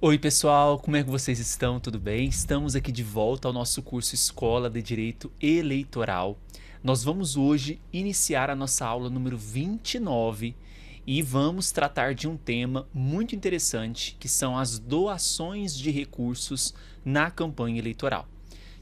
Oi, pessoal, como é que vocês estão? Tudo bem? Estamos aqui de volta ao nosso curso Escola de Direito Eleitoral. Nós vamos hoje iniciar a nossa aula número 29 e vamos tratar de um tema muito interessante que são as doações de recursos na campanha eleitoral.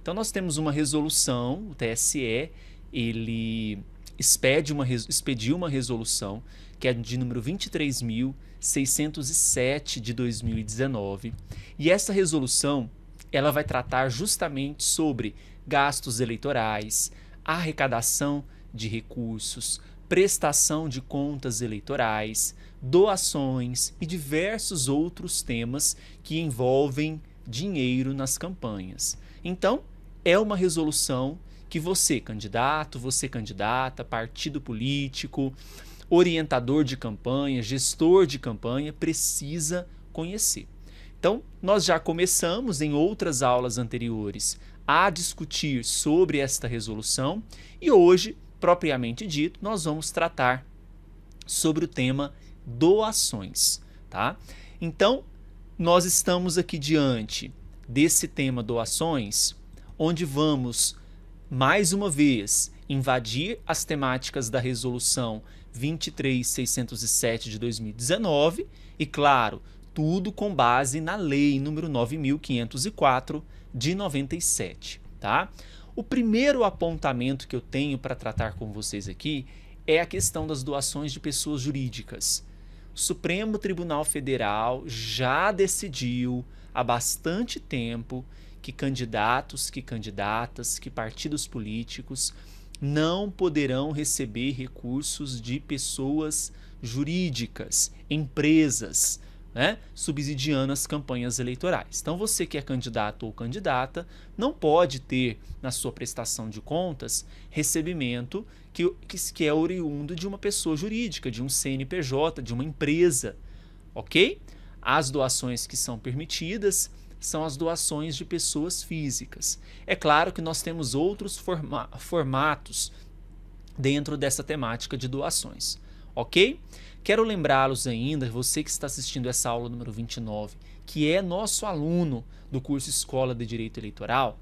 Então, nós temos uma resolução, o TSE, ele expede uma, expediu uma resolução que é de número 23.607 de 2019. E essa resolução ela vai tratar justamente sobre gastos eleitorais, arrecadação de recursos, prestação de contas eleitorais, doações e diversos outros temas que envolvem dinheiro nas campanhas. Então, é uma resolução que você, candidato, você, candidata, partido político, orientador de campanha, gestor de campanha, precisa conhecer. Então, nós já começamos em outras aulas anteriores a discutir sobre esta resolução e hoje, propriamente dito, nós vamos tratar sobre o tema doações, tá? Então, nós estamos aqui diante desse tema doações, onde vamos mais uma vez, invadir as temáticas da resolução 23607 de 2019 e, claro, tudo com base na lei número 9504 de 97, tá? O primeiro apontamento que eu tenho para tratar com vocês aqui é a questão das doações de pessoas jurídicas. O Supremo Tribunal Federal já decidiu há bastante tempo que candidatos, que candidatas, que partidos políticos não poderão receber recursos de pessoas jurídicas, empresas, né, subsidiando as campanhas eleitorais. Então, você que é candidato ou candidata não pode ter na sua prestação de contas recebimento que, que é oriundo de uma pessoa jurídica, de um CNPJ, de uma empresa, ok? As doações que são permitidas são as doações de pessoas físicas. É claro que nós temos outros forma formatos dentro dessa temática de doações, ok? Quero lembrá-los ainda, você que está assistindo essa aula número 29, que é nosso aluno do curso Escola de Direito Eleitoral,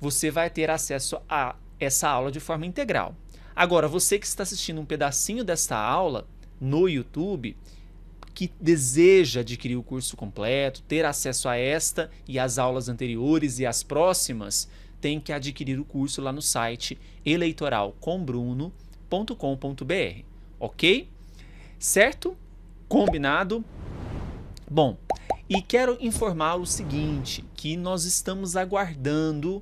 você vai ter acesso a essa aula de forma integral. Agora, você que está assistindo um pedacinho dessa aula no YouTube, que deseja adquirir o curso completo, ter acesso a esta e as aulas anteriores e as próximas, tem que adquirir o curso lá no site eleitoralcombruno.com.br, ok? Certo? Combinado? Bom, e quero informar o seguinte, que nós estamos aguardando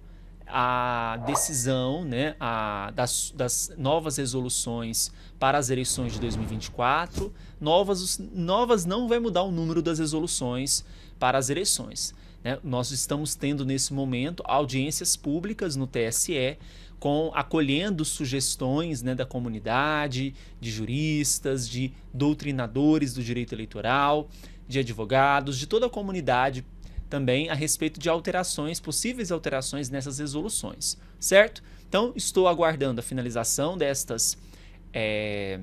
a decisão né, a, das, das, novas resoluções para as eleições de 2024. Novas, novas não vai mudar o número das resoluções para as eleições. Né? Nós estamos tendo nesse momento audiências públicas no TSE, com acolhendo sugestões né, da comunidade, de juristas, de doutrinadores do direito eleitoral, de advogados, de toda a comunidade também a respeito de alterações, possíveis alterações nessas resoluções, certo? Então, estou aguardando a finalização destas. É,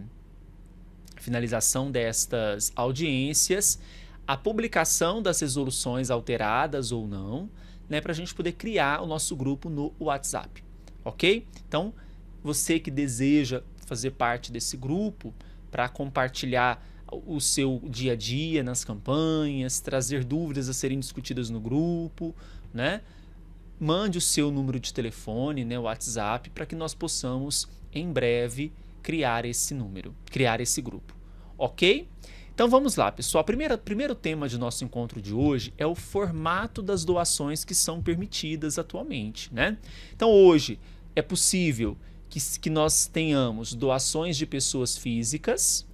finalização destas audiências, a publicação das resoluções alteradas ou não, né, para a gente poder criar o nosso grupo no WhatsApp, ok? Então, você que deseja fazer parte desse grupo para compartilhar o seu dia a dia nas campanhas, trazer dúvidas a serem discutidas no grupo, né? Mande o seu número de telefone, né, WhatsApp, para que nós possamos em breve criar esse número, criar esse grupo. OK? Então vamos lá, pessoal. primeiro primeiro tema de nosso encontro de hoje é o formato das doações que são permitidas atualmente, né? Então hoje é possível que, que nós tenhamos doações de pessoas físicas,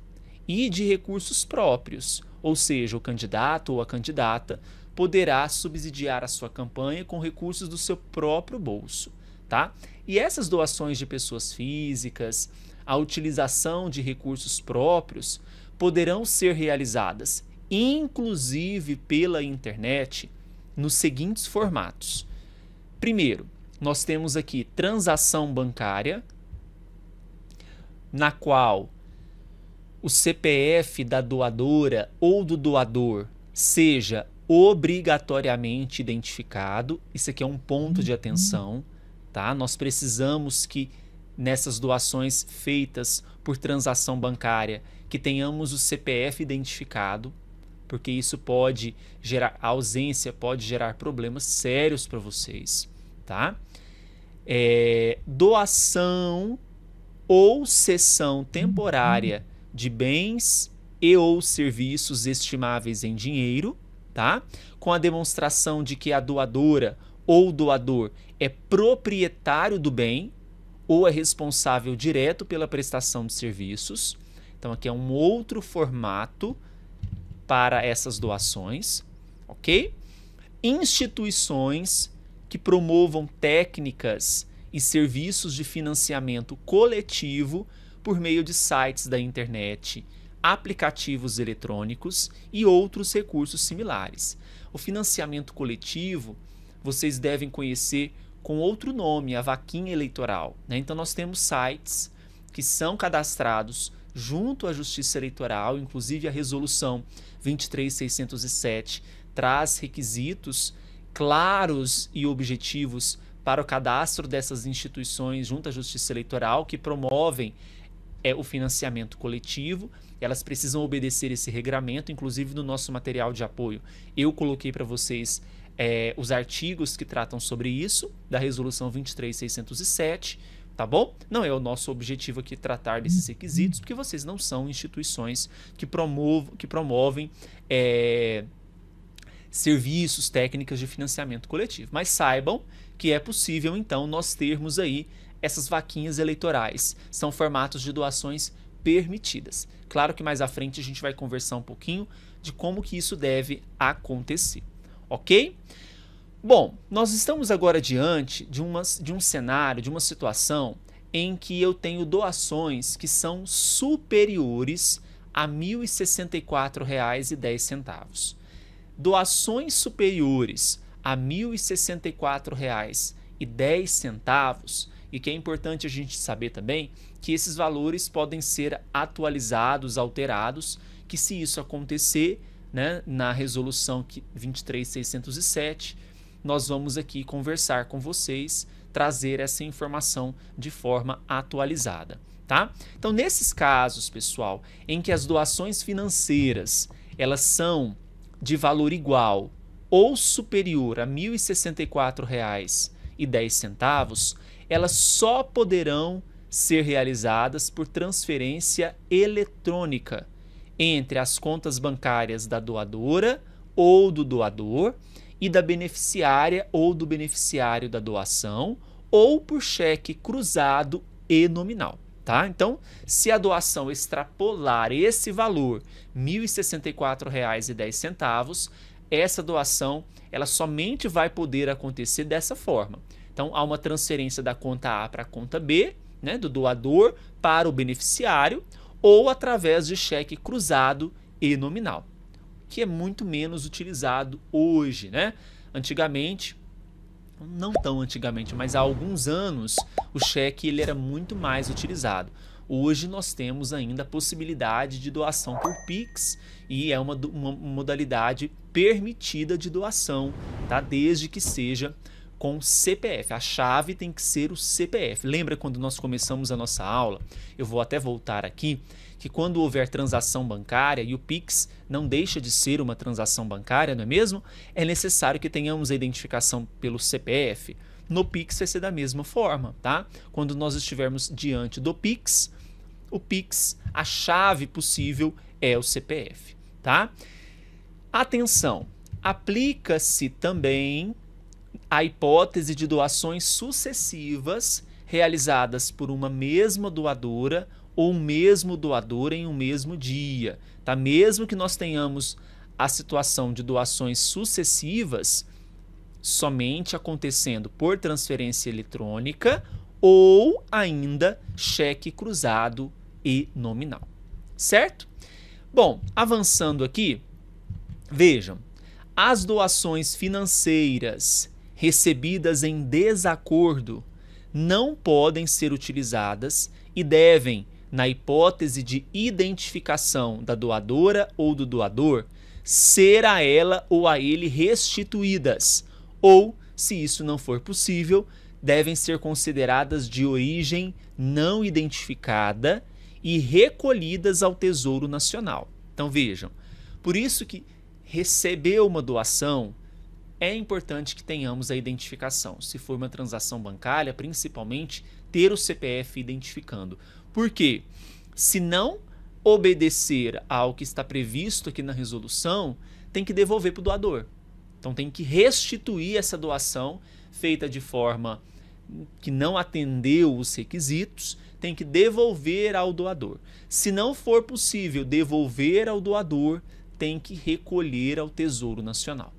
e de recursos próprios, ou seja, o candidato ou a candidata poderá subsidiar a sua campanha com recursos do seu próprio bolso, tá? E essas doações de pessoas físicas, a utilização de recursos próprios poderão ser realizadas, inclusive pela internet, nos seguintes formatos. Primeiro, nós temos aqui transação bancária, na qual o CPF da doadora ou do doador seja obrigatoriamente identificado. Isso aqui é um ponto de uhum. atenção, tá? Nós precisamos que nessas doações feitas por transação bancária que tenhamos o CPF identificado, porque isso pode gerar a ausência, pode gerar problemas sérios para vocês, tá? É, doação ou cessão uhum. temporária de bens e ou serviços estimáveis em dinheiro, tá? Com a demonstração de que a doadora ou doador é proprietário do bem ou é responsável direto pela prestação de serviços. Então aqui é um outro formato para essas doações, OK? Instituições que promovam técnicas e serviços de financiamento coletivo por meio de sites da internet, aplicativos eletrônicos e outros recursos similares. O financiamento coletivo vocês devem conhecer com outro nome, a vaquinha eleitoral. Né? Então, nós temos sites que são cadastrados junto à Justiça Eleitoral, inclusive a resolução 23607 traz requisitos claros e objetivos para o cadastro dessas instituições junto à Justiça Eleitoral que promovem é o financiamento coletivo. Elas precisam obedecer esse regramento, inclusive no nosso material de apoio. Eu coloquei para vocês é, os artigos que tratam sobre isso, da resolução 23607, tá bom? Não é o nosso objetivo aqui tratar desses requisitos, porque vocês não são instituições que, que promovem. É, serviços, técnicas de financiamento coletivo. Mas saibam que é possível, então, nós termos aí essas vaquinhas eleitorais. São formatos de doações permitidas. Claro que mais à frente a gente vai conversar um pouquinho de como que isso deve acontecer, ok? Bom, nós estamos agora diante de, uma, de um cenário, de uma situação em que eu tenho doações que são superiores a R$ 1.064,10. Doações superiores a R$ 1.064,10 e que é importante a gente saber também que esses valores podem ser atualizados, alterados, que se isso acontecer, né, na resolução 23607, nós vamos aqui conversar com vocês, trazer essa informação de forma atualizada, tá? Então, nesses casos, pessoal, em que as doações financeiras, elas são de valor igual ou superior a R$ 1.064,10, elas só poderão ser realizadas por transferência eletrônica entre as contas bancárias da doadora ou do doador e da beneficiária ou do beneficiário da doação ou por cheque cruzado e nominal, tá? Então, se a doação extrapolar esse valor, R$ 1.064,10, essa doação ela somente vai poder acontecer dessa forma. Então há uma transferência da conta A para a conta B, né, do doador para o beneficiário, ou através de cheque cruzado e nominal, que é muito menos utilizado hoje, né? Antigamente, não tão antigamente, mas há alguns anos, o cheque ele era muito mais utilizado. Hoje nós temos ainda a possibilidade de doação por Pix e é uma, uma modalidade permitida de doação, tá? Desde que seja com CPF. A chave tem que ser o CPF. Lembra quando nós começamos a nossa aula? Eu vou até voltar aqui que quando houver transação bancária e o Pix não deixa de ser uma transação bancária, não é mesmo? É necessário que tenhamos a identificação pelo CPF. No Pix vai ser da mesma forma, tá? Quando nós estivermos diante do Pix, o Pix, a chave possível é o CPF, tá? Atenção, aplica-se também a hipótese de doações sucessivas realizadas por uma mesma doadora ou mesmo doador em um mesmo dia, tá? Mesmo que nós tenhamos a situação de doações sucessivas somente acontecendo por transferência eletrônica ou ainda cheque cruzado e nominal, certo? Bom, avançando aqui, vejam, as doações financeiras recebidas em desacordo não podem ser utilizadas e devem, na hipótese de identificação da doadora ou do doador, ser a ela ou a ele restituídas, ou, se isso não for possível, devem ser consideradas de origem não identificada e recolhidas ao Tesouro Nacional. Então vejam, por isso que receber uma doação é importante que tenhamos a identificação. Se for uma transação bancária, principalmente, ter o CPF identificando. Por quê? Se não obedecer ao que está previsto aqui na resolução, tem que devolver para o doador. Então tem que restituir essa doação feita de forma que não atendeu os requisitos, tem que devolver ao doador. Se não for possível devolver ao doador, tem que recolher ao Tesouro Nacional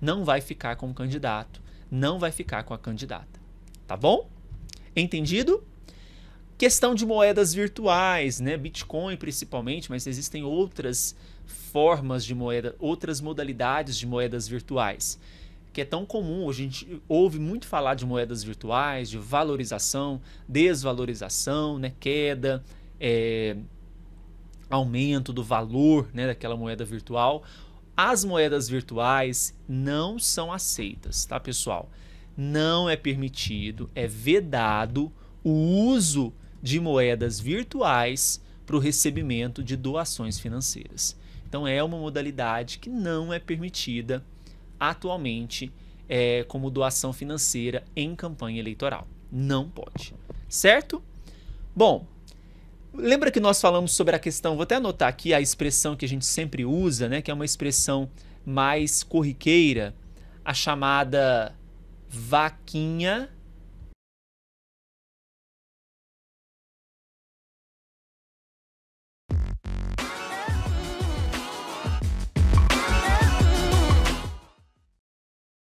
não vai ficar com o candidato, não vai ficar com a candidata. Tá bom? Entendido? Questão de moedas virtuais, né? Bitcoin principalmente, mas existem outras formas de moeda, outras modalidades de moedas virtuais, que é tão comum. A gente ouve muito falar de moedas virtuais, de valorização, desvalorização, né? Queda, é, aumento do valor né, daquela moeda virtual as moedas virtuais não são aceitas, tá, pessoal? Não é permitido, é vedado o uso de moedas virtuais para o recebimento de doações financeiras. Então, é uma modalidade que não é permitida atualmente é, como doação financeira em campanha eleitoral. Não pode, certo? Bom, Lembra que nós falamos sobre a questão, vou até anotar aqui a expressão que a gente sempre usa, né, que é uma expressão mais corriqueira, a chamada vaquinha